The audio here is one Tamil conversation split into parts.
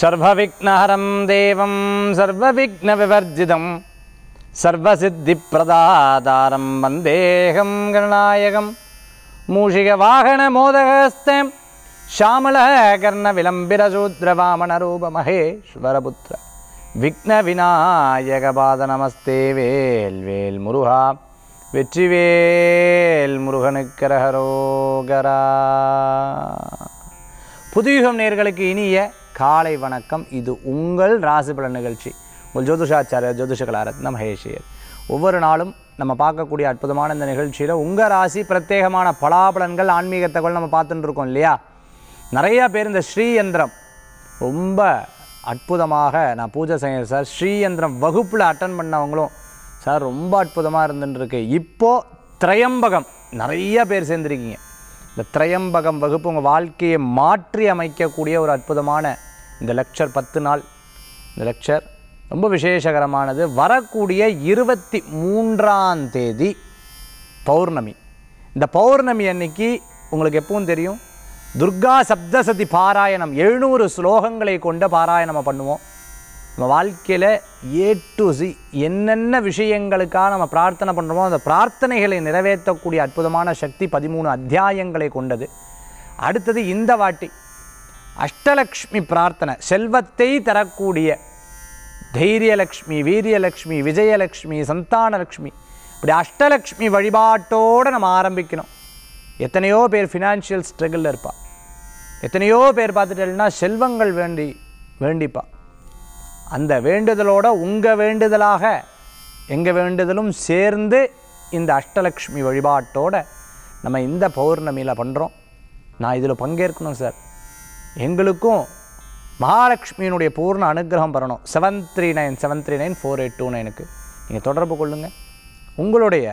சர்வவிக்னஹரம் தேவம் சர்வவிக்ன விவர்ஜிதம் சர்வசித்தி பிரதாதாரம் வந்தேகம் கருணாயகம் மூஷிக வாகன மோதகஸ்தம் ஷாமல கர்ண விளம்பிரசூத்ர வாமன ரூப மகேஸ்வரபுத்திர விக்ன விநாயக பாத நமஸ்தே வேல் வேல் முருகா வெற்றிவேல் முருகனுக்கரகரோகரா புதுயுகம் நேர்களுக்கு இனிய காலை வணக்கம் இது உங்கள் ராசி பலன் நிகழ்ச்சி உங்கள் ஜோதிஷாச்சாரியர் ஜோதிஷ கலாரத்னம் ஹேஷியர் ஒவ்வொரு நாளும் நம்ம பார்க்கக்கூடிய அற்புதமான இந்த நிகழ்ச்சியில் உங்கள் ராசி பிரத்யேகமான பலாபலன்கள் ஆன்மீக தகவல் நம்ம இருக்கோம் இல்லையா நிறையா பேர் இந்த ஸ்ரீயந்திரம் ரொம்ப அற்புதமாக நான் பூஜை செய்கிறேன் சார் ஸ்ரீயந்திரம் வகுப்பில் அட்டன் பண்ணவங்களும் சார் ரொம்ப அற்புதமாக இருந்துட்டுருக்கு இப்போது திரையம்பகம் நிறைய பேர் சேர்ந்துருக்கீங்க இந்த திரையம்பகம் வகுப்பு உங்கள் வாழ்க்கையை மாற்றி அமைக்கக்கூடிய ஒரு அற்புதமான இந்த லெக்சர் பத்து நாள் இந்த லெக்சர் ரொம்ப விசேஷகரமானது வரக்கூடிய இருபத்தி மூன்றாம் தேதி பௌர்ணமி இந்த பௌர்ணமி அன்னைக்கு உங்களுக்கு எப்பவும் தெரியும் துர்கா சப்தசதி பாராயணம் எழுநூறு ஸ்லோகங்களை கொண்ட பாராயணம் பண்ணுவோம் நம்ம வாழ்க்கையில் ஏ டு சி என்னென்ன விஷயங்களுக்காக நம்ம பிரார்த்தனை பண்ணுறோமோ அந்த பிரார்த்தனைகளை நிறைவேற்றக்கூடிய அற்புதமான சக்தி பதிமூணு அத்தியாயங்களை கொண்டது அடுத்தது இந்த வாட்டி அஷ்டலக்ஷ்மி பிரார்த்தனை செல்வத்தை தரக்கூடிய தைரியலக்ஷ்மி வீரியலக்ஷ்மி விஜயலக்ஷ்மி சந்தானலக்ஷ்மி இப்படி அஷ்டலக்ஷ்மி வழிபாட்டோடு நம்ம ஆரம்பிக்கணும் எத்தனையோ பேர் ஃபினான்ஷியல் ஸ்ட்ரகிளில் இருப்பாள் எத்தனையோ பேர் பார்த்துட்டேன்னா செல்வங்கள் வேண்டி வேண்டிப்பாள் அந்த வேண்டுதலோட உங்கள் வேண்டுதலாக எங்கள் வேண்டுதலும் சேர்ந்து இந்த அஷ்டலக்ஷ்மி வழிபாட்டோடு நம்ம இந்த பௌர்ணமியில் பண்ணுறோம் நான் இதில் பங்கேற்கணும் சார் எங்களுக்கும் மகாலட்சுமியினுடைய பூர்ண அனுகிரகம் பெறணும் seven three nine seven three nine four eight two நைனுக்கு நீங்கள் தொடர்பு கொள்ளுங்கள் உங்களுடைய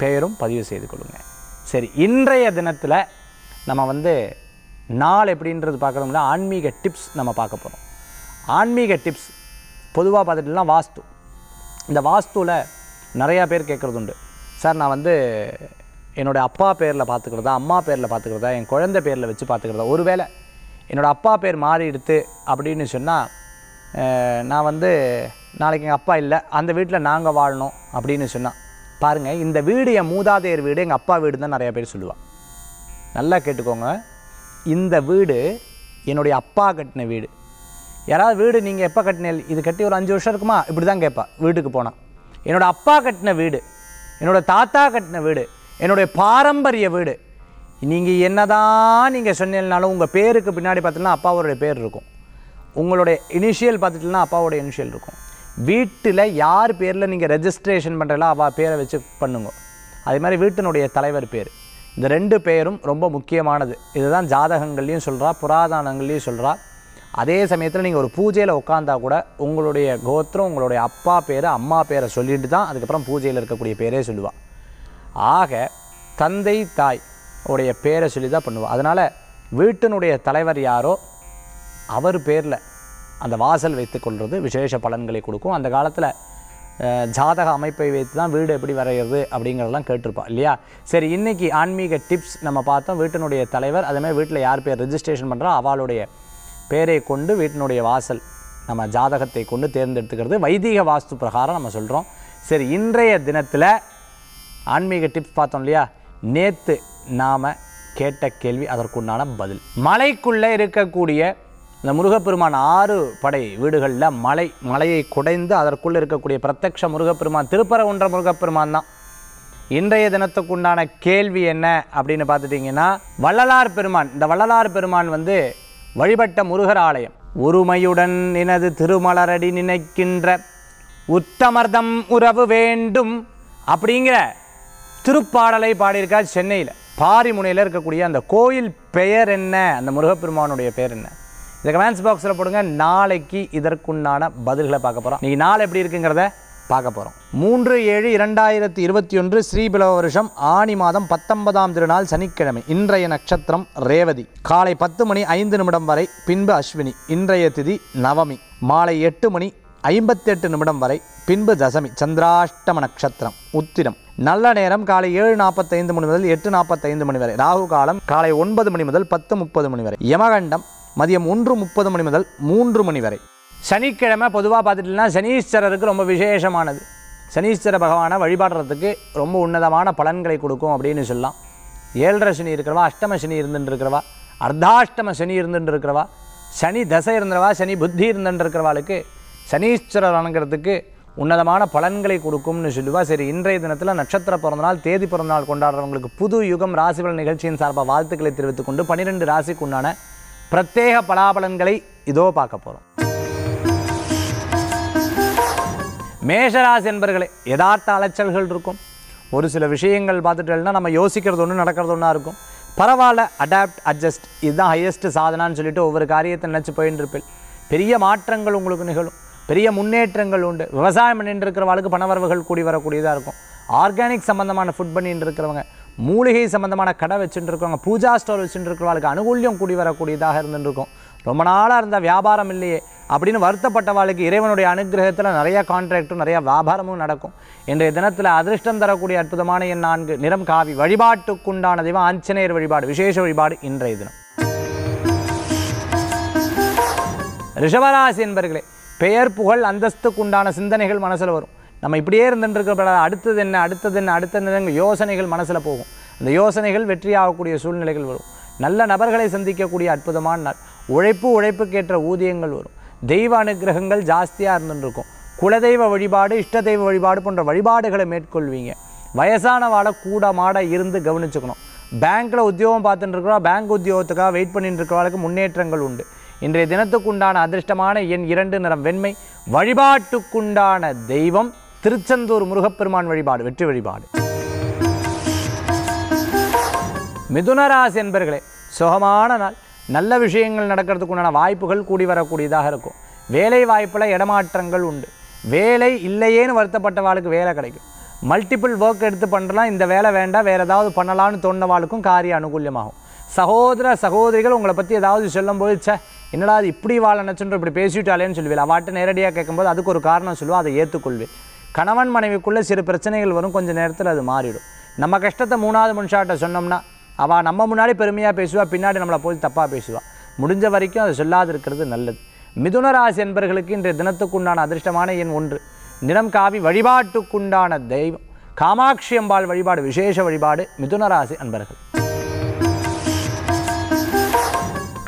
பெயரும் பதிவு செய்து கொள்ளுங்கள் சரி இன்றைய தினத்தில் நம்ம வந்து நாள் எப்படின்றது பார்க்குறோம்னா ஆன்மீக டிப்ஸ் நம்ம பார்க்க போகிறோம் ஆன்மீக டிப்ஸ் பொதுவாக பார்த்துட்டுலாம் வாஸ்து இந்த வாஸ்துவில் நிறையா பேர் கேட்குறது உண்டு சார் நான் வந்து என்னோடய அப்பா பேரில் பார்த்துக்கிறதா அம்மா பேரில் பார்த்துக்கிறதா என் குழந்தை பேரில் வச்சு பார்த்துக்கிறதா ஒருவேளை என்னோடய அப்பா பேர் எடுத்து அப்படின்னு சொன்னால் நான் வந்து நாளைக்கு எங்கள் அப்பா இல்லை அந்த வீட்டில் நாங்கள் வாழணும் அப்படின்னு சொன்னால் பாருங்கள் இந்த வீடு என் மூதாதையர் வீடு எங்கள் அப்பா வீடு தான் நிறையா பேர் சொல்லுவாள் நல்லா கேட்டுக்கோங்க இந்த வீடு என்னுடைய அப்பா கட்டின வீடு யாராவது வீடு நீங்கள் எப்போ கட்டினீங்க இது கட்டி ஒரு அஞ்சு வருஷம் இருக்குமா இப்படி தான் கேட்பா வீட்டுக்கு போனால் என்னோடய அப்பா கட்டின வீடு என்னோடய தாத்தா கட்டின வீடு என்னுடைய பாரம்பரிய வீடு நீங்கள் என்ன தான் நீங்கள் சொன்னீங்கனாலும் உங்கள் பேருக்கு பின்னாடி பார்த்தீங்கன்னா அப்பாவோடைய பேர் இருக்கும் உங்களுடைய இனிஷியல் பார்த்துட்டுனா அப்பாவோடைய இனிஷியல் இருக்கும் வீட்டில் யார் பேரில் நீங்கள் ரெஜிஸ்ட்ரேஷன் பண்ணுறீங்களோ அவள் பேரை வச்சு பண்ணுங்க அதே மாதிரி வீட்டினுடைய தலைவர் பேர் இந்த ரெண்டு பேரும் ரொம்ப முக்கியமானது இதுதான் ஜாதகங்கள்லேயும் சொல்கிறா புராதானங்கள்லேயும் சொல்கிறா அதே சமயத்தில் நீங்கள் ஒரு பூஜையில் உட்காந்தா கூட உங்களுடைய கோத்திரம் உங்களுடைய அப்பா பேரை அம்மா பேரை சொல்லிட்டு தான் அதுக்கப்புறம் பூஜையில் இருக்கக்கூடிய பேரே சொல்லுவாள் ஆக தந்தை தாய் உடைய பேரை சொல்லி தான் பண்ணுவோம் அதனால் வீட்டினுடைய தலைவர் யாரோ அவர் பேரில் அந்த வாசல் வைத்து கொள்வது விசேஷ பலன்களை கொடுக்கும் அந்த காலத்தில் ஜாதக அமைப்பை வைத்து தான் வீடு எப்படி வரைகிறது அப்படிங்கிறதெல்லாம் கேட்டிருப்போம் இல்லையா சரி இன்றைக்கி ஆன்மீக டிப்ஸ் நம்ம பார்த்தோம் வீட்டினுடைய தலைவர் அதேமாதிரி வீட்டில் யார் பேர் ரிஜிஸ்ட்ரேஷன் பண்ணுறோம் அவளுடைய பேரை கொண்டு வீட்டினுடைய வாசல் நம்ம ஜாதகத்தை கொண்டு தேர்ந்தெடுத்துக்கிறது வைதிக வாஸ்து பிரகாரம் நம்ம சொல்கிறோம் சரி இன்றைய தினத்தில் ஆன்மீக டிப்ஸ் பார்த்தோம் இல்லையா நேற்று நாம் கேட்ட கேள்வி அதற்குண்டான பதில் மலைக்குள்ளே இருக்கக்கூடிய இந்த முருகப்பெருமான் ஆறு படை வீடுகளில் மலை மலையை குடைந்து அதற்குள்ளே இருக்கக்கூடிய பிரத்யக்ஷ முருகப்பெருமான் திருப்பர ஒன்ற முருகப்பெருமான் தான் இன்றைய தினத்துக்குண்டான கேள்வி என்ன அப்படின்னு பார்த்துட்டிங்கன்னா வள்ளலார் பெருமான் இந்த வள்ளலார் பெருமான் வந்து வழிபட்ட முருகர் ஆலயம் ஒருமையுடன் எனது திருமலரடி நினைக்கின்ற உத்தமர்தம் உறவு வேண்டும் அப்படிங்கிற திருப்பாடலை பாடியிருக்கார் சென்னையில் பாரிமுனையில் இருக்கக்கூடிய அந்த கோயில் பெயர் என்ன அந்த முருகப்பெருமானுடைய பெயர் என்ன இதை கமெண்ட்ஸ் பாக்ஸில் போடுங்க நாளைக்கு இதற்குண்டான பதில்களை பார்க்க போகிறோம் நீங்கள் நாள் எப்படி இருக்குங்கிறத பார்க்க போகிறோம் மூன்று ஏழு இரண்டாயிரத்தி இருபத்தி ஒன்று ஸ்ரீபிலவ வருஷம் ஆணி மாதம் பத்தொன்பதாம் திருநாள் சனிக்கிழமை இன்றைய நட்சத்திரம் ரேவதி காலை பத்து மணி ஐந்து நிமிடம் வரை பின்பு அஸ்வினி இன்றைய திதி நவமி மாலை எட்டு மணி ஐம்பத்தெட்டு நிமிடம் வரை பின்பு தசமி சந்திராஷ்டம நட்சத்திரம் உத்திரம் நல்ல நேரம் காலை ஏழு நாற்பத்தைந்து மணி முதல் எட்டு நாற்பத்தைந்து மணி வரை ராகு காலம் காலை ஒன்பது மணி முதல் பத்து முப்பது மணி வரை யமகண்டம் மதியம் ஒன்று முப்பது மணி முதல் மூன்று மணி வரை சனிக்கிழமை பொதுவாக பார்த்துட்டிங்கன்னா சனீஸ்வரருக்கு ரொம்ப விசேஷமானது சனீஸ்வர பகவானை வழிபாடுறதுக்கு ரொம்ப உன்னதமான பலன்களை கொடுக்கும் அப்படின்னு சொல்லலாம் ஏழரை சனி இருக்கிறவா அஷ்டம சனி இருந்துட்டு இருக்கிறவா அர்த்தாஷ்டம சனி இருந்துட்டு இருக்கிறவா சனி தசை இருந்தவா சனி புத்தி இருந்துட்டு இருக்கிறவாளுக்கு சனீஸ்வரர் வணங்குறதுக்கு உன்னதமான பலன்களை கொடுக்கும்னு சொல்லுவா சரி இன்றைய தினத்தில் நட்சத்திர பிறந்தநாள் தேதி பிறந்தநாள் கொண்டாடுறவங்களுக்கு புது யுகம் ராசிபலன் நிகழ்ச்சியின் சார்பாக வாழ்த்துக்களை தெரிவித்துக்கொண்டு பன்னிரெண்டு ராசிக்குண்டான பிரத்யேக பலாபலன்களை இதோ பார்க்க போகிறோம் மேஷராசி என்பர்களே யதார்த்த அலைச்சல்கள் இருக்கும் ஒரு சில விஷயங்கள் பார்த்துட்டேன்னா நம்ம யோசிக்கிறது ஒன்று நடக்கிறது ஒன்றா இருக்கும் பரவாயில்ல அடாப்ட் அட்ஜஸ்ட் இதுதான் ஹையஸ்ட்டு சாதனான்னு சொல்லிட்டு ஒவ்வொரு காரியத்தை நினச்சி போயின்னு இருப்பேன் பெரிய மாற்றங்கள் உங்களுக்கு நிகழும் பெரிய முன்னேற்றங்கள் உண்டு விவசாயம் பண்ணிட்டு பண பணவரவுகள் கூடி வரக்கூடியதாக இருக்கும் ஆர்கானிக் சம்மந்தமான ஃபுட் பண்ணிட்டு இருக்கிறவங்க மூலிகை சம்மந்தமான கடை வச்சுட்டு இருக்கிறவங்க பூஜா ஸ்டோர் வச்சுட்டு இருக்கிறவங்களுக்கு அனுகூல்யம் கூடி வரக்கூடியதாக இருந்துருக்கும் ரொம்ப நாளாக இருந்த வியாபாரம் இல்லையே அப்படின்னு வருத்தப்பட்டவாளுக்கு இறைவனுடைய அனுகிரகத்தில் நிறையா கான்ட்ராக்டும் நிறையா வியாபாரமும் நடக்கும் இன்றைய தினத்தில் அதிர்ஷ்டம் தரக்கூடிய அற்புதமான என் நான்கு நிறம் காவி வழிபாட்டுக்குண்டான தெய்வம் ஆஞ்சநேயர் வழிபாடு விசேஷ வழிபாடு இன்றைய தினம் ரிஷபராசி என்பர்களே பெயர் புகழ் அந்தஸ்துக்குண்டான சிந்தனைகள் மனசில் வரும் நம்ம இப்படியே இருந்துட்டுருக்கப்படாது அடுத்தது என்ன அடுத்தது என்ன அடுத்த யோசனைகள் மனசில் போகும் அந்த யோசனைகள் வெற்றியாகக்கூடிய சூழ்நிலைகள் வரும் நல்ல நபர்களை சந்திக்கக்கூடிய அற்புதமான நாள் உழைப்பு உழைப்புக்கேற்ற ஊதியங்கள் வரும் தெய்வ அனுகிரகங்கள் ஜாஸ்தியாக இருந்துருக்கும் குலதெய்வ வழிபாடு இஷ்ட தெய்வ வழிபாடு போன்ற வழிபாடுகளை மேற்கொள்வீங்க வயசான வாழை கூட மாட இருந்து கவனிச்சுக்கணும் பேங்க்கில் உத்தியோகம் பார்த்துட்டு இருக்கிறோம் பேங்க் உத்தியோகத்துக்காக வெயிட் பண்ணிட்டு இருக்கிறவர்களுக்கு முன்னேற்றங்கள் உண்டு இன்றைய தினத்துக்குண்டான அதிர்ஷ்டமான என் இரண்டு நிறம் வெண்மை வழிபாட்டுக்குண்டான தெய்வம் திருச்செந்தூர் முருகப்பெருமான் வழிபாடு வெற்றி வழிபாடு மிதுனராசி என்பர்களே சுகமான நாள் நல்ல விஷயங்கள் நடக்கிறதுக்கு உண்டான வாய்ப்புகள் கூடி வரக்கூடியதாக இருக்கும் வேலை வாய்ப்பில் இடமாற்றங்கள் உண்டு வேலை இல்லையேன்னு வருத்தப்பட்டவாளுக்கு வேலை கிடைக்கும் மல்டிபிள் ஒர்க் எடுத்து பண்ணலாம் இந்த வேலை வேண்டாம் வேறு ஏதாவது பண்ணலான்னு தோணவாளுக்கும் காரிய அனுகூல்யமாகும் சகோதர சகோதரிகள் உங்களை பற்றி ஏதாவது சொல்லும்போது சே என்னடா அது இப்படி வாழ நினச்சுன்ற இப்படி பேசிவிட்டாலேன்னு சொல்லுவேன் அவாட்ட நேரடியாக கேட்கும்போது அதுக்கு ஒரு காரணம் சொல்லுவோம் அதை ஏற்றுக்கொள்வேன் கணவன் மனைவிக்குள்ளே சிறு பிரச்சனைகள் வரும் கொஞ்சம் நேரத்தில் அது மாறிடும் நம்ம கஷ்டத்தை மூணாவது மனுஷாட்ட சொன்னோம்னா அவள் நம்ம முன்னாடி பெருமையாக பேசுவாள் பின்னாடி நம்மளை போய் தப்பாக பேசுவாள் முடிஞ்ச வரைக்கும் அதை சொல்லாது இருக்கிறது நல்லது மிதுன ராசி என்பர்களுக்கு இன்றைய தினத்துக்குண்டான அதிர்ஷ்டமான எண் ஒன்று நிறம் காவி வழிபாட்டுக்குண்டான தெய்வம் காமாட்சி அம்பாள் வழிபாடு விசேஷ வழிபாடு மிதுன ராசி அன்பர்கள்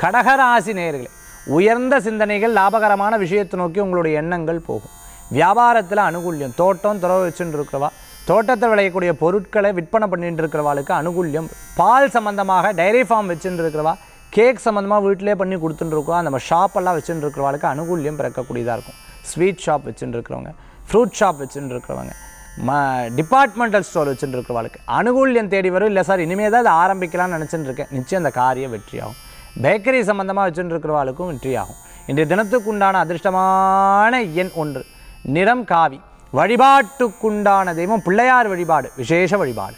கடகராசி நேர்களே உயர்ந்த சிந்தனைகள் லாபகரமான விஷயத்தை நோக்கி உங்களுடைய எண்ணங்கள் போகும் வியாபாரத்தில் அனுகூல்யம் தோட்டம் துறவு வச்சுன்னு இருக்கிறவா தோட்டத்தில் விளையக்கூடிய பொருட்களை விற்பனை பண்ணிட்டு இருக்கிறவாளுக்கு அனுகூல்யம் பால் சம்மந்தமாக டைரி ஃபார்ம் வச்சுட்டு இருக்கிறவா கேக் சம்மந்தமாக வீட்டிலே பண்ணி கொடுத்துட்டுருக்கோம் நம்ம ஷாப்பெல்லாம் வச்சுட்டு இருக்கிறவாளுக்கு அனுகூல்யம் பிறக்கக்கூடியதாக இருக்கும் ஸ்வீட் ஷாப் வச்சுட்டு இருக்கிறவங்க ஃப்ரூட் ஷாப் வச்சுட்டு இருக்கிறவங்க ம டிபார்ட்மெண்டல் ஸ்டோர் வச்சுட்டு இருக்கிறவாளுக்கு அனுகூல்யம் தேடி வரும் இல்லை சார் இனிமேல் தான் அதை ஆரம்பிக்கலாம்னு நினச்சிட்டு இருக்கேன் நிச்சயம் அந்த காரியம் வெற்றியாகும் பேக்கரி சம்மந்தமாக வச்சுட்டு இருக்கிறவாளுக்கும் வெற்றியாகும் இன்றைய தினத்துக்கு உண்டான அதிர்ஷ்டமான எண் ஒன்று நிறம் காவி வழிபாட்டுக்குண்டான தெய்வம் பிள்ளையார் வழிபாடு விசேஷ வழிபாடு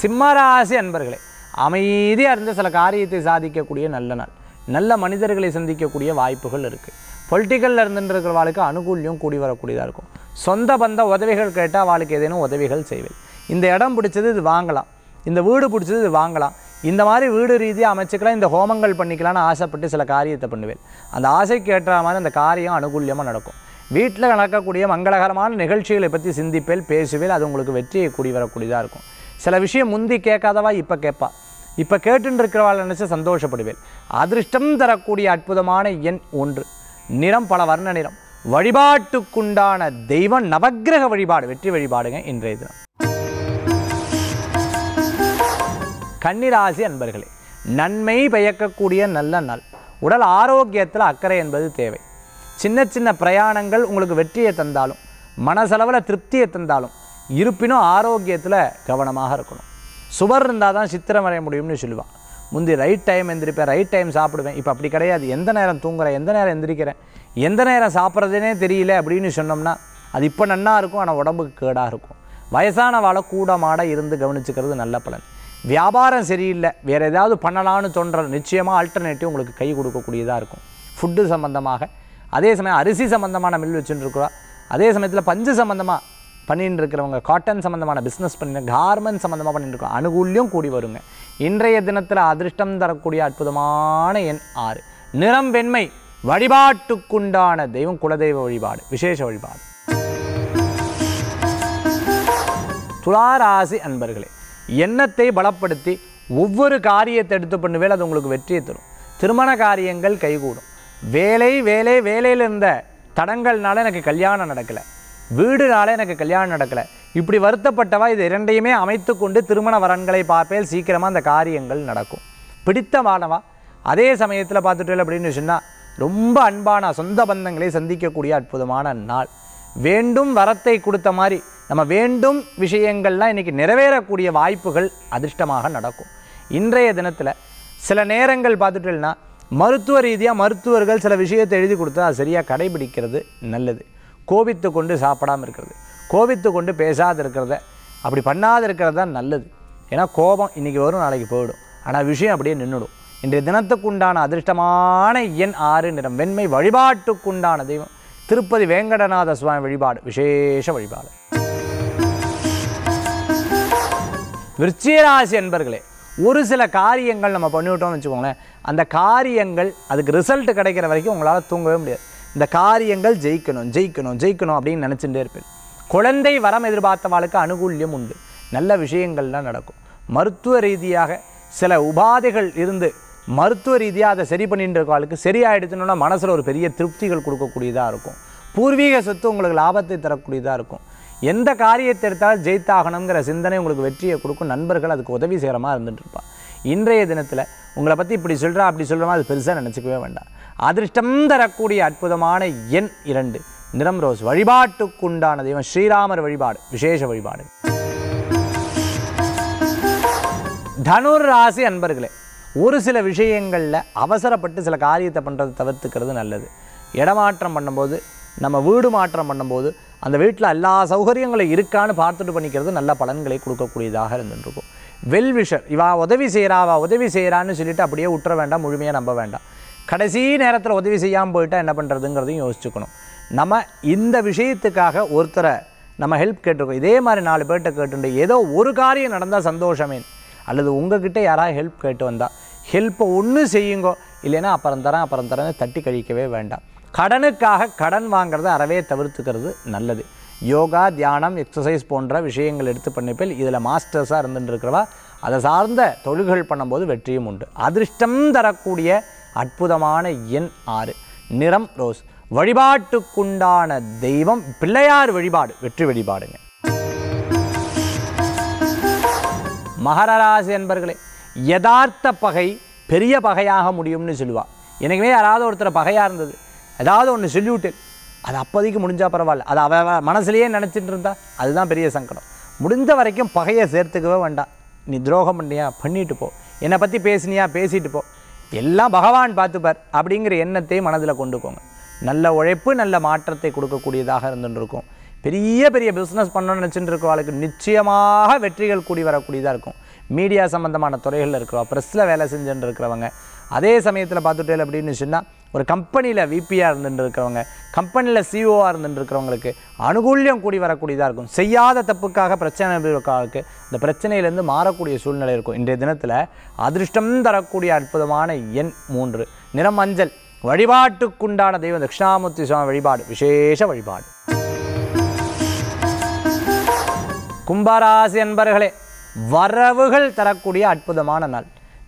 சிம்மராசி அன்பர்களே அமைதியாக இருந்து சில காரியத்தை சாதிக்கக்கூடிய நல்ல நாள் நல்ல மனிதர்களை சந்திக்கக்கூடிய வாய்ப்புகள் இருக்குது பொலிட்டிக்கலில் வாழ்க்கை அனுகூல்யம் கூடி வரக்கூடியதாக இருக்கும் சொந்த பந்த உதவிகள் கேட்டால் வாழ்க்கை ஏதேனும் உதவிகள் செய்வேன் இந்த இடம் பிடிச்சது இது வாங்கலாம் இந்த வீடு பிடிச்சது இது வாங்கலாம் இந்த மாதிரி வீடு ரீதியாக அமைச்சுக்கலாம் இந்த ஹோமங்கள் பண்ணிக்கலாம்னு ஆசைப்பட்டு சில காரியத்தை பண்ணுவேன் அந்த ஆசைக்கு ஏற்ற மாதிரி அந்த காரியம் அனுகூல்யமாக நடக்கும் வீட்டில் நடக்கக்கூடிய மங்களகரமான நிகழ்ச்சிகளை பற்றி சிந்திப்பேல் பேசுவேல் அது உங்களுக்கு வெற்றியை கூடி வரக்கூடியதாக இருக்கும் சில விஷயம் முந்தி கேட்காதவா இப்போ கேட்பா இப்போ கேட்டுன்னு இருக்கிறவாள் நினச்சி சந்தோஷப்படுவேன் அதிர்ஷ்டம் தரக்கூடிய அற்புதமான எண் ஒன்று நிறம் பல வர்ண நிறம் வழிபாட்டுக்குண்டான தெய்வம் நவகிரக வழிபாடு வெற்றி வழிபாடுங்க இன்றைய தினம் கன்னிராசி அன்பர்களே நன்மை பயக்கக்கூடிய நல்ல நாள் உடல் ஆரோக்கியத்தில் அக்கறை என்பது தேவை சின்ன சின்ன பிரயாணங்கள் உங்களுக்கு வெற்றியை தந்தாலும் மனசளவில் திருப்தியை தந்தாலும் இருப்பினும் ஆரோக்கியத்தில் கவனமாக இருக்கணும் சுவர் இருந்தால் தான் சித்திரம் வரைய முடியும்னு சொல்லுவான் முந்தி ரைட் டைம் எந்திரிப்பேன் ரைட் டைம் சாப்பிடுவேன் இப்போ அப்படி கிடையாது எந்த நேரம் தூங்குறேன் எந்த நேரம் எந்திரிக்கிறேன் எந்த நேரம் சாப்பிட்றதுனே தெரியல அப்படின்னு சொன்னோம்னா அது இப்போ நன்னாக இருக்கும் ஆனால் உடம்புக்கு கேடாக இருக்கும் வயசான கூட மாட இருந்து கவனிச்சுக்கிறது நல்ல பலன் வியாபாரம் சரியில்லை வேறு ஏதாவது பண்ணலான்னு தோன்ற நிச்சயமாக ஆல்டர்னேட்டிவ் உங்களுக்கு கை கொடுக்கக்கூடியதாக இருக்கும் ஃபுட்டு சம்மந்தமாக அதே சமயம் அரிசி சம்மந்தமான மில் வச்சுட்டுருக்குறோம் அதே சமயத்தில் பஞ்சு சம்மந்தமாக பண்ணிகிட்டு இருக்கிறவங்க காட்டன் சம்மந்தமான பிஸ்னஸ் பண்ணி கார்மெண்ட் சம்மந்தமாக பண்ணிட்டு இருக்கோம் அனுகூல்யம் கூடி வருங்க இன்றைய தினத்தில் அதிர்ஷ்டம் தரக்கூடிய அற்புதமான எண் ஆறு நிறம் வெண்மை வழிபாட்டுக்குண்டான தெய்வம் குலதெய்வ வழிபாடு விசேஷ வழிபாடு துளாராசி அன்பர்களே எண்ணத்தை பலப்படுத்தி ஒவ்வொரு காரியத்தை எடுத்து பண்ணுவேல் அது உங்களுக்கு வெற்றியை தரும் திருமண காரியங்கள் கைகூடும் வேலை வேலை வேலையில் இருந்த தடங்கள்னால எனக்கு கல்யாணம் நடக்கலை வீடுனால எனக்கு கல்யாணம் நடக்கலை இப்படி வருத்தப்பட்டவா இது இரண்டையுமே அமைத்து கொண்டு திருமண வரன்களை பார்ப்பேல் சீக்கிரமாக அந்த காரியங்கள் நடக்கும் பிடித்தமானவா அதே சமயத்தில் இல்லை அப்படின்னு சொன்னால் ரொம்ப அன்பான சொந்த பந்தங்களை சந்திக்கக்கூடிய அற்புதமான நாள் வேண்டும் வரத்தை கொடுத்த மாதிரி நம்ம வேண்டும் விஷயங்கள்லாம் இன்றைக்கி நிறைவேறக்கூடிய வாய்ப்புகள் அதிர்ஷ்டமாக நடக்கும் இன்றைய தினத்தில் சில நேரங்கள் பார்த்துட்டோம்னா மருத்துவ ரீதியாக மருத்துவர்கள் சில விஷயத்தை எழுதி கொடுத்தா அது சரியாக கடைபிடிக்கிறது நல்லது கோபித்து கொண்டு சாப்பிடாமல் இருக்கிறது கோபித்து கொண்டு பேசாது இருக்கிறத அப்படி பண்ணாது இருக்கிறது தான் நல்லது ஏன்னா கோபம் இன்றைக்கி வரும் நாளைக்கு போயிடும் ஆனால் விஷயம் அப்படியே நின்றுடும் இன்றைய தினத்துக்குண்டான அதிர்ஷ்டமான எண் ஆறு நிறம் வெண்மை வழிபாட்டுக்குண்டான தெய்வம் திருப்பதி வேங்கடநாத சுவாமி வழிபாடு விசேஷ வழிபாடு விருச்சிகராசி என்பர்களே ஒரு சில காரியங்கள் நம்ம பண்ணிவிட்டோம்னு வச்சுக்கோங்களேன் அந்த காரியங்கள் அதுக்கு ரிசல்ட் கிடைக்கிற வரைக்கும் உங்களால் தூங்கவே முடியாது இந்த காரியங்கள் ஜெயிக்கணும் ஜெயிக்கணும் ஜெயிக்கணும் அப்படின்னு நினச்சிட்டே இருப்பேன் குழந்தை வரம் எதிர்பார்த்தவாளுக்கு அனுகூல்யம் உண்டு நல்ல விஷயங்கள்லாம் நடக்கும் மருத்துவ ரீதியாக சில உபாதைகள் இருந்து மருத்துவ ரீதியாக அதை சரி பண்ணிட்டு இருக்கவாளுக்கு சரியாயிடுச்சுன்னா மனசில் ஒரு பெரிய திருப்திகள் கொடுக்கக்கூடியதாக இருக்கும் பூர்வீக சொத்து உங்களுக்கு லாபத்தை தரக்கூடியதாக இருக்கும் எந்த காரியத்தை எடுத்தாலும் ஜெயித்தாகணுங்கிற சிந்தனை உங்களுக்கு வெற்றியை கொடுக்கும் நண்பர்கள் அதுக்கு உதவி செய்கிறமா இருந்துட்டு இருப்பான் இன்றைய தினத்தில் உங்களை பற்றி இப்படி சொல்கிறா அப்படி சொல்கிறோமா அது பெருசாக நினச்சிக்கவே வேண்டாம் அதிர்ஷ்டம் தரக்கூடிய அற்புதமான எண் இரண்டு நிறம் ரோஸ் வழிபாட்டுக்குண்டான தெய்வம் ஸ்ரீராமர் வழிபாடு விசேஷ வழிபாடு தனுர் ராசி அன்பர்களே ஒரு சில விஷயங்களில் அவசரப்பட்டு சில காரியத்தை பண்ணுறது தவிர்த்துக்கிறது நல்லது இடமாற்றம் பண்ணும்போது நம்ம வீடு மாற்றம் பண்ணும்போது அந்த வீட்டில் எல்லா சௌகரியங்களும் இருக்கான்னு பார்த்துட்டு பண்ணிக்கிறது நல்ல பலன்களை கொடுக்கக்கூடியதாக இருந்துருக்கும் வெல் விஷர் இவா உதவி செய்கிறா உதவி செய்கிறான்னு சொல்லிட்டு அப்படியே உற்ற வேண்டாம் முழுமையாக நம்ப வேண்டாம் கடைசி நேரத்தில் உதவி செய்யாமல் போயிட்டால் என்ன பண்ணுறதுங்கிறதையும் யோசிச்சுக்கணும் நம்ம இந்த விஷயத்துக்காக ஒருத்தரை நம்ம ஹெல்ப் கேட்டிருக்கோம் இதே மாதிரி நாலு பேர்கிட்ட கேட்டு ஏதோ ஒரு காரியம் நடந்தால் சந்தோஷமே அல்லது உங்ககிட்ட யாராவது ஹெல்ப் கேட்டு வந்தால் ஹெல்ப்பை ஒன்று செய்யுங்கோ இல்லைன்னா அப்புறம் தரேன் அப்புறம் தரேன்னு தட்டி கழிக்கவே வேண்டாம் கடனுக்காக கடன் வாங்கிறத அறவே தவிர்த்துக்கிறது நல்லது யோகா தியானம் எக்ஸசைஸ் போன்ற விஷயங்கள் எடுத்து பண்ணிப்பில் இதில் மாஸ்டர்ஸாக இருக்கிறவா அதை சார்ந்த தொழில்கள் பண்ணும்போது வெற்றியும் உண்டு அதிர்ஷ்டம் தரக்கூடிய அற்புதமான எண் ஆறு நிறம் ரோஸ் வழிபாட்டுக்குண்டான தெய்வம் பிள்ளையார் வழிபாடு வெற்றி வழிபாடுங்க மகர ராசி என்பர்களே யதார்த்த பகை பெரிய பகையாக முடியும்னு சொல்லுவாள் எனக்குமே யாராவது ஒருத்தர் பகையாக இருந்தது ஏதாவது ஒன்று சொல்யூட்டு அது அப்போதைக்கு முடிஞ்சால் பரவாயில்ல அது அவ மனசுலேயே நினச்சிட்டு இருந்தா அதுதான் பெரிய சங்கடம் முடிந்த வரைக்கும் பகையை சேர்த்துக்கவே வேண்டாம் நீ துரோகம் பண்ணியா பண்ணிட்டு போ என்னை பற்றி பேசினியா பேசிட்டு போ எல்லாம் பகவான் பார்த்துப்பார் அப்படிங்கிற எண்ணத்தை மனதில் கொண்டுக்கோங்க நல்ல உழைப்பு நல்ல மாற்றத்தை கொடுக்கக்கூடியதாக இருந்துருக்கும் பெரிய பெரிய பிஸ்னஸ் பண்ணணும்னு நினச்சிட்டு இருக்கவாளுக்கு நிச்சயமாக வெற்றிகள் கூடி வரக்கூடியதாக இருக்கும் மீடியா சம்மந்தமான துறைகளில் இருக்கிறோம் ப்ரெஸ்ஸில் வேலை செஞ்சுட்டு இருக்கிறவங்க அதே சமயத்தில் பார்த்துட்டேன் அப்படின்னு சொன்னால் ஒரு கம்பெனியில் விபியாக இருந்துட்டு இருக்கிறவங்க கம்பெனியில் சிஓவாக e இருந்துட்டு இருக்கிறவங்களுக்கு அனுகூல்யம் கூடி வரக்கூடியதாக இருக்கும் செய்யாத தப்புக்காக பிரச்சனை இருக்காருக்கு இந்த பிரச்சனையிலேருந்து மாறக்கூடிய சூழ்நிலை இருக்கும் இன்றைய தினத்தில் அதிர்ஷ்டம் தரக்கூடிய அற்புதமான எண் மூன்று நிறம் மஞ்சள் வழிபாட்டுக்குண்டான தெய்வம் தட்சிணாமூர்த்தி சுவாமி வழிபாடு விசேஷ வழிபாடு கும்பராசி என்பர்களே வரவுகள் தரக்கூடிய அற்புதமான நாள்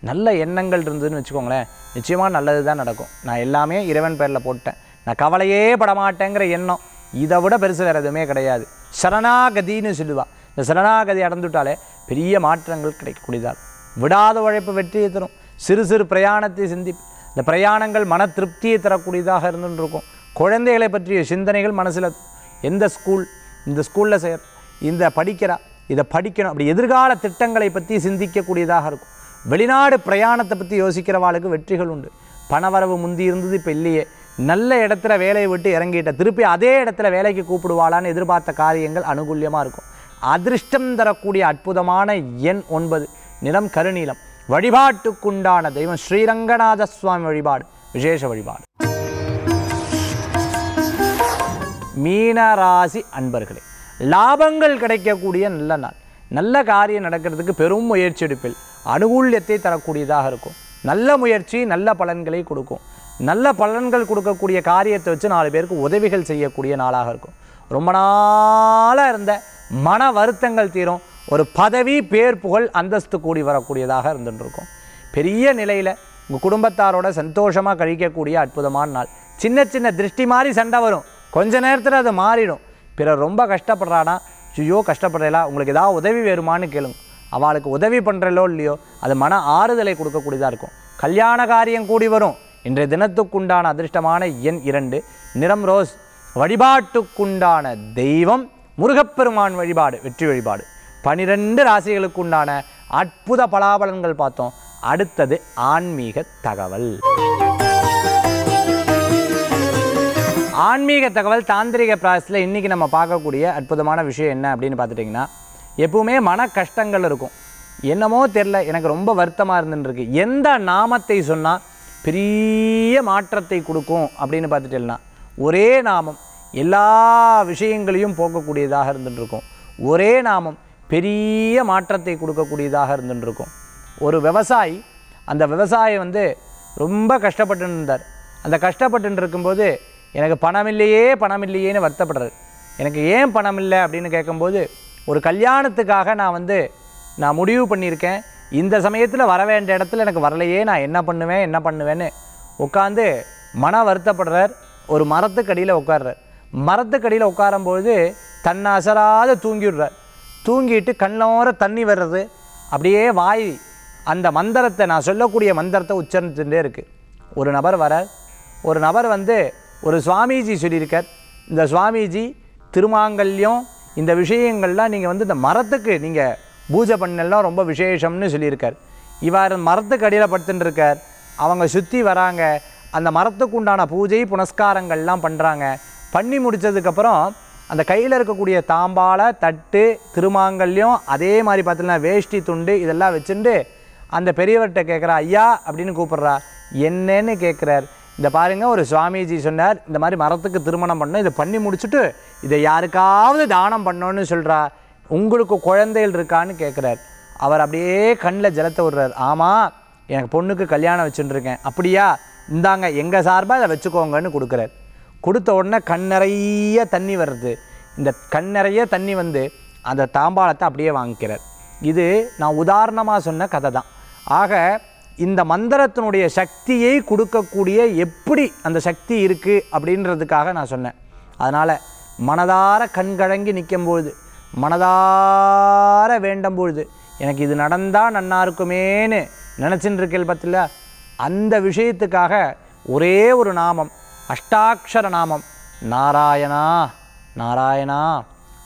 நல்ல எண்ணங்கள் இருந்ததுன்னு வச்சுக்கோங்களேன் நிச்சயமாக நல்லது தான் நடக்கும் நான் எல்லாமே இறைவன் பேரில் போட்டேன் நான் கவலையே படமாட்டேங்கிற எண்ணம் இதை விட பெருசு வேறு எதுவுமே கிடையாது சரணாகதின்னு சொல்லுவாள் இந்த சரணாகதி அடைந்துவிட்டாலே பெரிய மாற்றங்கள் கிடைக்கக்கூடியதால் விடாத உழைப்பு வெற்றியை தரும் சிறு சிறு பிரயாணத்தை சிந்தி இந்த பிரயாணங்கள் மன திருப்தியை தரக்கூடியதாக இருந்துருக்கும் குழந்தைகளை பற்றிய சிந்தனைகள் மனசில் எந்த ஸ்கூல் இந்த ஸ்கூலில் செய்கிற இந்த படிக்கிறா இதை படிக்கணும் அப்படி எதிர்கால திட்டங்களை பற்றி சிந்திக்கக்கூடியதாக இருக்கும் வெளிநாடு பிரயாணத்தை பற்றி யோசிக்கிறவாளுக்கு வெற்றிகள் உண்டு பணவரவு முந்தி இருந்தது இப்போ இல்லையே நல்ல இடத்துல வேலையை விட்டு இறங்கிட்ட திருப்பி அதே இடத்துல வேலைக்கு கூப்பிடுவாளான்னு எதிர்பார்த்த காரியங்கள் அனுகூல்யமாக இருக்கும் அதிர்ஷ்டம் தரக்கூடிய அற்புதமான எண் ஒன்பது நிலம் கருநீலம் வழிபாட்டுக்குண்டான தெய்வம் ஸ்ரீரங்கநாத சுவாமி வழிபாடு விசேஷ வழிபாடு மீனராசி அன்பர்களே லாபங்கள் கிடைக்கக்கூடிய நல்ல நாள் நல்ல காரியம் நடக்கிறதுக்கு பெரும் முயற்சி எடுப்பில் அனுகூல்யத்தை தரக்கூடியதாக இருக்கும் நல்ல முயற்சி நல்ல பலன்களை கொடுக்கும் நல்ல பலன்கள் கொடுக்கக்கூடிய காரியத்தை வச்சு நாலு பேருக்கு உதவிகள் செய்யக்கூடிய நாளாக இருக்கும் ரொம்ப நாளாக இருந்த மன வருத்தங்கள் தீரும் ஒரு பதவி பேர் புகழ் அந்தஸ்து கூடி வரக்கூடியதாக இருந்துருக்கும் பெரிய நிலையில் உங்கள் குடும்பத்தாரோட சந்தோஷமாக கழிக்கக்கூடிய அற்புதமான நாள் சின்ன சின்ன திருஷ்டி மாதிரி சண்டை வரும் கொஞ்ச நேரத்தில் அது மாறிடும் பிறர் ரொம்ப கஷ்டப்படுறானா ஐயோ கஷ்டப்படுறீங்களா உங்களுக்கு ஏதாவது உதவி வேணுமான்னு கேளுங்க அவளுக்கு உதவி பண்ணுறலோ இல்லையோ அது மன ஆறுதலை கொடுக்கக்கூடியதாக இருக்கும் கல்யாண காரியம் கூடி வரும் இன்றைய தினத்துக்குண்டான அதிர்ஷ்டமான எண் இரண்டு நிறம் ரோஸ் வழிபாட்டுக்குண்டான தெய்வம் முருகப்பெருமான் வழிபாடு வெற்றி வழிபாடு பனிரெண்டு ராசிகளுக்குண்டான அற்புத பலாபலன்கள் பார்த்தோம் அடுத்தது ஆன்மீக தகவல் ஆன்மீக தகவல் தாந்திரிக பிராசஸில் இன்றைக்கி நம்ம பார்க்கக்கூடிய அற்புதமான விஷயம் என்ன அப்படின்னு பார்த்துட்டிங்கன்னா எப்பவுமே மன கஷ்டங்கள் இருக்கும் என்னமோ தெரில எனக்கு ரொம்ப வருத்தமாக இருந்துருக்கு எந்த நாமத்தை சொன்னால் பெரிய மாற்றத்தை கொடுக்கும் அப்படின்னு பார்த்துட்டேன்னா ஒரே நாமம் எல்லா விஷயங்களையும் போக்கக்கூடியதாக இருந்துட்டுருக்கும் ஒரே நாமம் பெரிய மாற்றத்தை கொடுக்கக்கூடியதாக இருந்துட்டுருக்கும் ஒரு விவசாயி அந்த விவசாயி வந்து ரொம்ப கஷ்டப்பட்டு இருந்தார் அந்த கஷ்டப்பட்டு இருக்கும்போது எனக்கு பணம் இல்லையே பணம் இல்லையேன்னு வருத்தப்படுறது எனக்கு ஏன் பணம் இல்லை அப்படின்னு கேட்கும்போது ஒரு கல்யாணத்துக்காக நான் வந்து நான் முடிவு பண்ணியிருக்கேன் இந்த சமயத்தில் வர வேண்டிய இடத்துல எனக்கு வரலையே நான் என்ன பண்ணுவேன் என்ன பண்ணுவேன்னு உட்காந்து மன வருத்தப்படுறார் ஒரு மரத்துக்கடியில் உட்காடுறார் மரத்துக்கடியில் உட்காரும்பொழுது தன்னை அசராத தூங்கிடுறார் தூங்கிட்டு கண்ணோர தண்ணி வர்றது அப்படியே வாய் அந்த மந்திரத்தை நான் சொல்லக்கூடிய மந்திரத்தை உச்சரித்துட்டே இருக்குது ஒரு நபர் வரார் ஒரு நபர் வந்து ஒரு சுவாமிஜி சொல்லியிருக்கார் இந்த சுவாமிஜி திருமாங்கல்யம் இந்த விஷயங்கள்லாம் நீங்கள் வந்து இந்த மரத்துக்கு நீங்கள் பூஜை பண்ணலாம் ரொம்ப விசேஷம்னு சொல்லியிருக்கார் இவர் மரத்துக்கு அடியில் படுத்துட்டு இருக்கார் அவங்க சுற்றி வராங்க அந்த மரத்துக்கு உண்டான பூஜை புனஸ்காரங்கள்லாம் பண்ணுறாங்க பண்ணி முடித்ததுக்கப்புறம் அந்த கையில் இருக்கக்கூடிய தாம்பாலை தட்டு திருமாங்கல்யம் அதே மாதிரி பார்த்தீங்கன்னா வேஷ்டி துண்டு இதெல்லாம் வச்சுட்டு அந்த பெரியவர்கிட்ட கேட்குறா ஐயா அப்படின்னு கூப்பிட்றா என்னன்னு கேட்குறார் இந்த பாருங்கள் ஒரு சுவாமிஜி சொன்னார் இந்த மாதிரி மரத்துக்கு திருமணம் பண்ணோம் இதை பண்ணி முடிச்சுட்டு இதை யாருக்காவது தானம் பண்ணோன்னு சொல்கிறா உங்களுக்கு குழந்தைகள் இருக்கான்னு கேட்குறார் அவர் அப்படியே கண்ணில் ஜலத்தை விடுறார் ஆமாம் எனக்கு பொண்ணுக்கு கல்யாணம் வச்சுட்டுருக்கேன் அப்படியா இந்தாங்க எங்கள் சார்பாக அதை வச்சுக்கோங்கன்னு கொடுக்குறார் கொடுத்த உடனே கண் நிறைய தண்ணி வருது இந்த கண் நிறைய தண்ணி வந்து அந்த தாம்பாளத்தை அப்படியே வாங்கிக்கிறார் இது நான் உதாரணமாக சொன்ன கதை தான் ஆக இந்த மந்திரத்தினுடைய சக்தியை கொடுக்கக்கூடிய எப்படி அந்த சக்தி இருக்குது அப்படின்றதுக்காக நான் சொன்னேன் அதனால் மனதார கண்கழங்கி நிற்கும் பொழுது மனதார வேண்டும் பொழுது எனக்கு இது நடந்தால் நன்னா இருக்குமேனு நினச்சின்னு இருக்கேள் பத்தில அந்த விஷயத்துக்காக ஒரே ஒரு நாமம் அஷ்டாட்சர நாமம் நாராயணா நாராயணா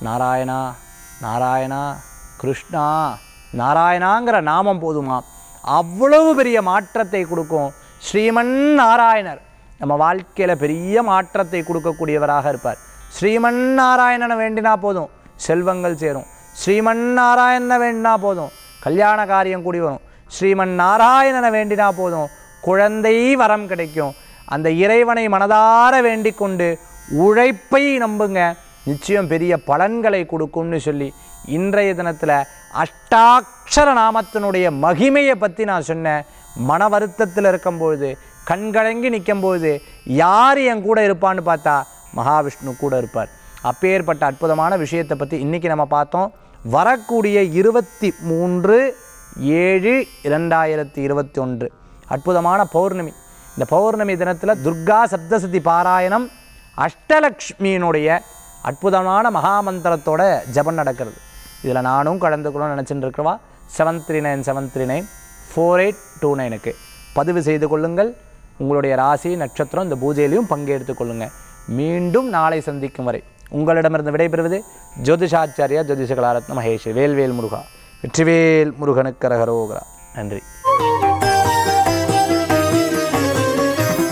நாராயணா நாராயணா கிருஷ்ணா நாராயணாங்கிற நாமம் போதுமா அவ்வளவு பெரிய மாற்றத்தை கொடுக்கும் ஸ்ரீமன் நாராயணர் நம்ம வாழ்க்கையில் பெரிய மாற்றத்தை கொடுக்கக்கூடியவராக இருப்பார் ஸ்ரீமன் நாராயணனை வேண்டினா போதும் செல்வங்கள் சேரும் ஸ்ரீமன் நாராயணனை வேண்டினா போதும் கல்யாண காரியம் கூடி வரும் ஸ்ரீமன் நாராயணனை வேண்டினா போதும் குழந்தை வரம் கிடைக்கும் அந்த இறைவனை மனதார வேண்டிக்கொண்டு கொண்டு உழைப்பை நம்புங்க நிச்சயம் பெரிய பலன்களை கொடுக்கும்னு சொல்லி இன்றைய தினத்தில் அஷ்டாட்சர நாமத்தினுடைய மகிமையை பற்றி நான் சொன்னேன் மன வருத்தத்தில் இருக்கும்பொழுது கண்கலங்கி நிற்கும்பொழுது யார் என் கூட இருப்பான்னு பார்த்தா மகாவிஷ்ணு கூட இருப்பார் அப்பேற்பட்ட அற்புதமான விஷயத்தை பற்றி இன்றைக்கி நம்ம பார்த்தோம் வரக்கூடிய இருபத்தி மூன்று ஏழு இரண்டாயிரத்தி இருபத்தி ஒன்று அற்புதமான பௌர்ணமி இந்த பௌர்ணமி தினத்தில் துர்கா சப்தசதி பாராயணம் அஷ்டலக்ஷ்மியினுடைய அற்புதமான மகாமந்திரத்தோட ஜபம் நடக்கிறது இதில் நானும் கலந்துக்கணும்னு நினச்சிட்டு இருக்கிறவா seven three nine seven three nine four eight two நைனுக்கு பதிவு செய்து கொள்ளுங்கள் உங்களுடைய ராசி நட்சத்திரம் இந்த பூஜையிலையும் பங்கெடுத்து கொள்ளுங்கள் மீண்டும் நாளை சந்திக்கும் வரை உங்களிடமிருந்து விடைபெறுவது ஜோதிஷாச்சாரியா ஜோதிஷகலாரத்ன மகேஷ் வேல்வேல் முருகா வெற்றிவேல் முருகனுக்கு ரகரோகரா நன்றி